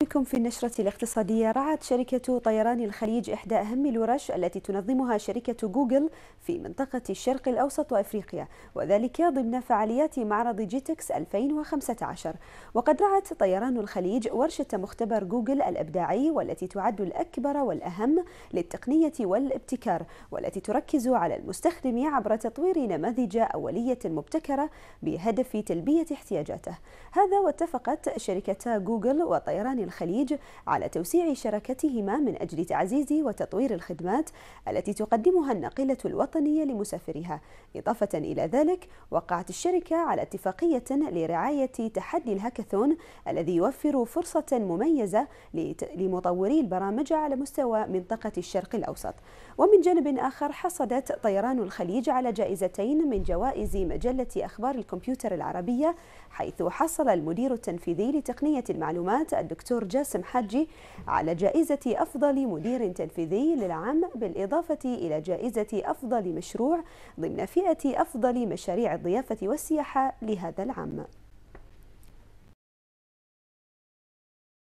بكم في النشرة الاقتصادية رعت شركة طيران الخليج إحدى أهم الورش التي تنظمها شركة جوجل في منطقة الشرق الأوسط وإفريقيا وذلك ضمن فعاليات معرض جيتكس 2015 وقد رعت طيران الخليج ورشة مختبر جوجل الإبداعي والتي تعد الأكبر والأهم للتقنية والابتكار والتي تركز على المستخدم عبر تطوير نماذج أولية مبتكرة بهدف تلبية احتياجاته هذا واتفقت شركتا جوجل وطيران الخليج على توسيع شراكتهما من أجل تعزيز وتطوير الخدمات التي تقدمها الناقلة الوطنية لمسافرها إضافة إلى ذلك وقعت الشركة على اتفاقية لرعاية تحدي الهاكاثون الذي يوفر فرصة مميزة لمطوري البرامج على مستوى منطقة الشرق الأوسط ومن جانب آخر حصدت طيران الخليج على جائزتين من جوائز مجلة أخبار الكمبيوتر العربية حيث حصل المدير التنفيذي لتقنية المعلومات الدكتور الدكتور جاسم حجي على جائزة أفضل مدير تنفيذي للعام بالإضافة إلى جائزة أفضل مشروع ضمن فئة أفضل مشاريع الضيافة والسياحة لهذا العام